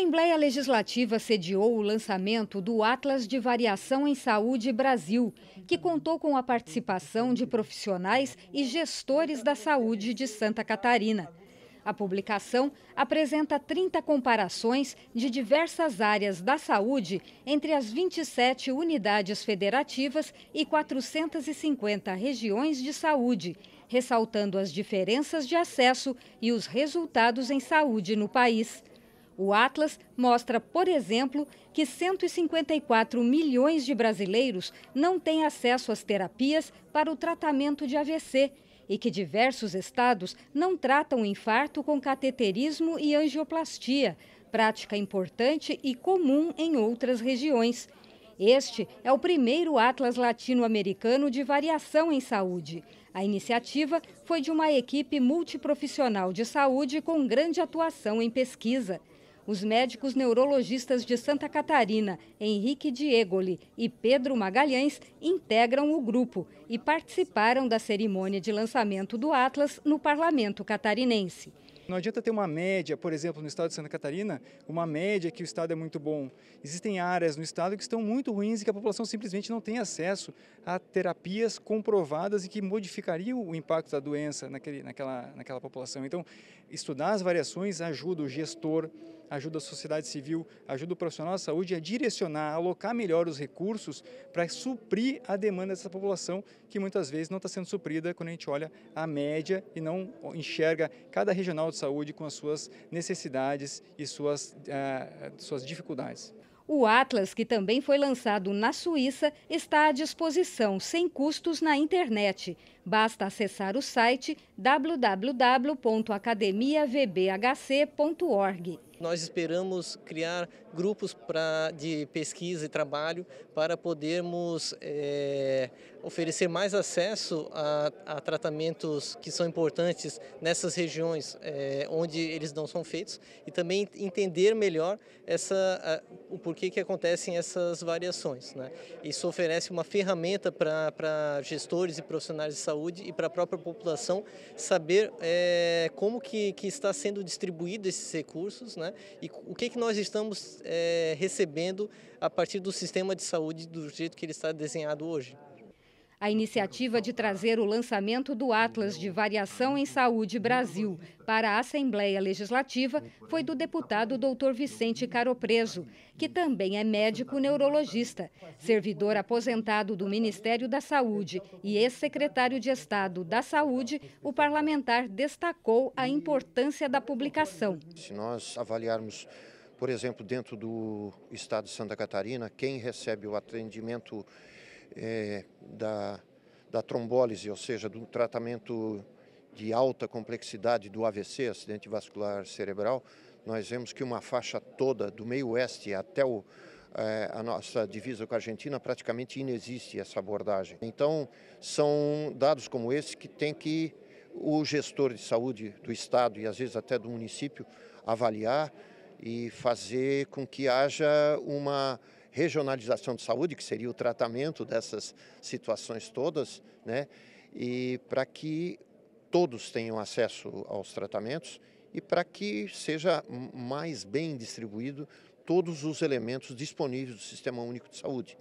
Assembleia Legislativa sediou o lançamento do Atlas de Variação em Saúde Brasil, que contou com a participação de profissionais e gestores da saúde de Santa Catarina. A publicação apresenta 30 comparações de diversas áreas da saúde entre as 27 unidades federativas e 450 regiões de saúde, ressaltando as diferenças de acesso e os resultados em saúde no país. O Atlas mostra, por exemplo, que 154 milhões de brasileiros não têm acesso às terapias para o tratamento de AVC e que diversos estados não tratam infarto com cateterismo e angioplastia, prática importante e comum em outras regiões. Este é o primeiro Atlas Latino-Americano de Variação em Saúde. A iniciativa foi de uma equipe multiprofissional de saúde com grande atuação em pesquisa. Os médicos neurologistas de Santa Catarina, Henrique Diegoli e Pedro Magalhães, integram o grupo e participaram da cerimônia de lançamento do Atlas no parlamento catarinense. Não adianta ter uma média, por exemplo, no estado de Santa Catarina, uma média que o estado é muito bom. Existem áreas no estado que estão muito ruins e que a população simplesmente não tem acesso a terapias comprovadas e que modificariam o impacto da doença naquele, naquela, naquela população. Então, estudar as variações ajuda o gestor, ajuda a sociedade civil, ajuda o profissional da saúde a direcionar, a alocar melhor os recursos para suprir a demanda dessa população que muitas vezes não está sendo suprida quando a gente olha a média e não enxerga cada regional de saúde com as suas necessidades e suas, uh, suas dificuldades. O Atlas, que também foi lançado na Suíça, está à disposição sem custos na internet. Basta acessar o site www.academiavbhc.org. Nós esperamos criar grupos pra, de pesquisa e trabalho para podermos é, oferecer mais acesso a, a, tratamentos que são importantes nessas regiões é, onde eles não são feitos e também entender melhor essa, a, o porquê que acontecem essas variações. Né? Isso oferece uma ferramenta para gestores e profissionais de saúde e para a própria população saber é, como que, que está sendo distribuído esses recursos né? E o que, que nós estamos é, recebendo a partir do sistema de saúde do jeito que ele está desenhado hoje a iniciativa de trazer o lançamento do Atlas de Variação em Saúde Brasil para a Assembleia Legislativa foi do deputado Dr. Vicente Caropreso, que também é médico neurologista, servidor aposentado do Ministério da Saúde e ex-secretário de Estado da Saúde, o parlamentar destacou a importância da publicação. Se nós avaliarmos por exemplo, dentro do estado de Santa Catarina, quem recebe o atendimento é, da, da trombólise, ou seja, do tratamento de alta complexidade do AVC, acidente vascular cerebral, nós vemos que uma faixa toda, do meio oeste até o, é, a nossa divisa com a Argentina, praticamente inexiste essa abordagem. Então, são dados como esse que tem que o gestor de saúde do Estado e às vezes até do município avaliar e fazer com que haja uma regionalização de saúde, que seria o tratamento dessas situações todas, né? e para que todos tenham acesso aos tratamentos e para que seja mais bem distribuído todos os elementos disponíveis do Sistema Único de Saúde.